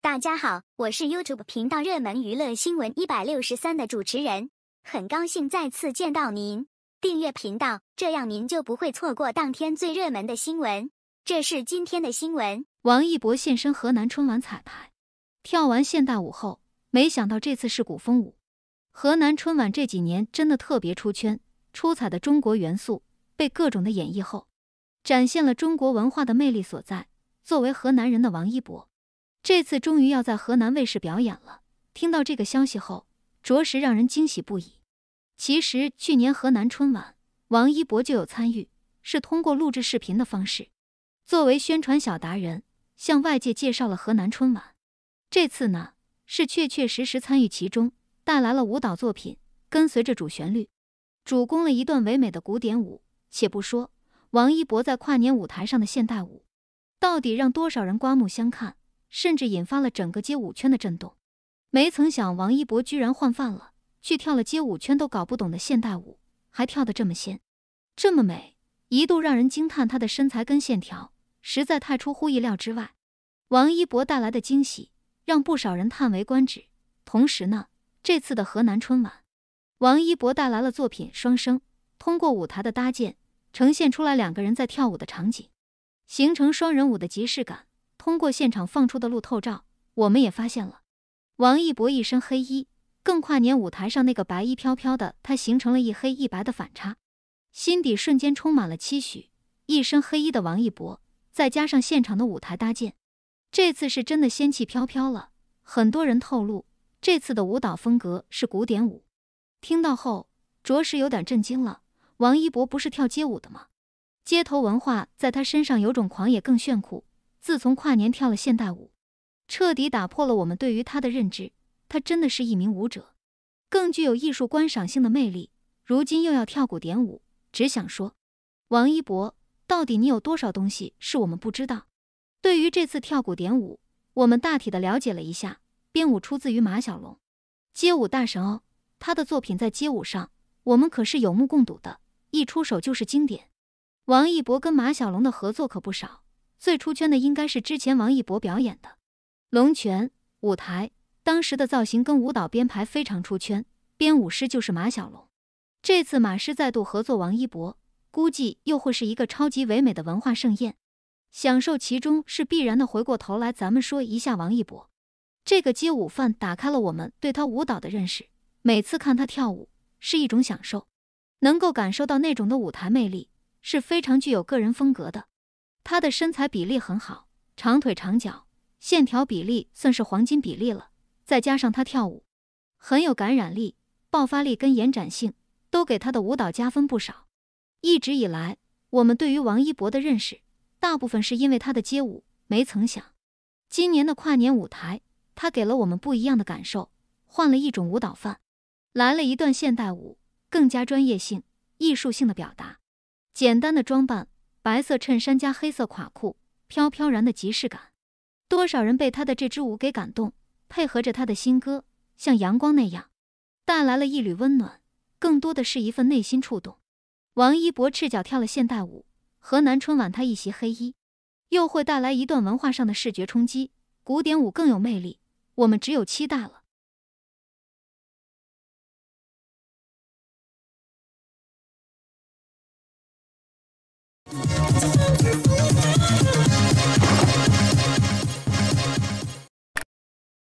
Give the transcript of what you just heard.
大家好，我是 YouTube 频道热门娱乐新闻一百六十三的主持人，很高兴再次见到您。订阅频道，这样您就不会错过当天最热门的新闻。这是今天的新闻：王一博现身河南春晚彩排，跳完现代舞后，没想到这次是古风舞。河南春晚这几年真的特别出圈出彩的中国元素被各种的演绎后，展现了中国文化的魅力所在。作为河南人的王一博。这次终于要在河南卫视表演了。听到这个消息后，着实让人惊喜不已。其实去年河南春晚，王一博就有参与，是通过录制视频的方式，作为宣传小达人向外界介绍了河南春晚。这次呢，是确确实实参与其中，带来了舞蹈作品，跟随着主旋律，主攻了一段唯美的古典舞。且不说王一博在跨年舞台上的现代舞，到底让多少人刮目相看。甚至引发了整个街舞圈的震动。没曾想，王一博居然换饭了，去跳了街舞圈都搞不懂的现代舞，还跳得这么仙，这么美，一度让人惊叹他的身材跟线条实在太出乎意料之外。王一博带来的惊喜让不少人叹为观止。同时呢，这次的河南春晚，王一博带来了作品《双生》，通过舞台的搭建呈现出来两个人在跳舞的场景，形成双人舞的即视感。通过现场放出的路透照，我们也发现了王一博一身黑衣，更跨年舞台上那个白衣飘飘的他形成了一黑一白的反差，心底瞬间充满了期许。一身黑衣的王一博，再加上现场的舞台搭建，这次是真的仙气飘飘了。很多人透露，这次的舞蹈风格是古典舞，听到后着实有点震惊了。王一博不是跳街舞的吗？街头文化在他身上有种狂野更炫酷。自从跨年跳了现代舞，彻底打破了我们对于他的认知。他真的是一名舞者，更具有艺术观赏性的魅力。如今又要跳古典舞，只想说，王一博，到底你有多少东西是我们不知道？对于这次跳古典舞，我们大体的了解了一下，编舞出自于马小龙，街舞大神哦。他的作品在街舞上，我们可是有目共睹的，一出手就是经典。王一博跟马小龙的合作可不少。最出圈的应该是之前王一博表演的《龙拳》舞台，当时的造型跟舞蹈编排非常出圈，编舞师就是马小龙。这次马师再度合作王一博，估计又会是一个超级唯美的文化盛宴。享受其中是必然的。回过头来，咱们说一下王一博，这个街舞范打开了我们对他舞蹈的认识。每次看他跳舞是一种享受，能够感受到那种的舞台魅力，是非常具有个人风格的。他的身材比例很好，长腿长脚，线条比例算是黄金比例了。再加上他跳舞，很有感染力，爆发力跟延展性都给他的舞蹈加分不少。一直以来，我们对于王一博的认识，大部分是因为他的街舞。没曾想，今年的跨年舞台，他给了我们不一样的感受，换了一种舞蹈范，来了一段现代舞，更加专业性、艺术性的表达，简单的装扮。白色衬衫加黑色垮裤，飘飘然的即视感，多少人被他的这支舞给感动，配合着他的新歌《像阳光那样》，带来了一缕温暖，更多的是一份内心触动。王一博赤脚跳了现代舞，河南春晚他一袭黑衣，又会带来一段文化上的视觉冲击。古典舞更有魅力，我们只有期待了。Time to feel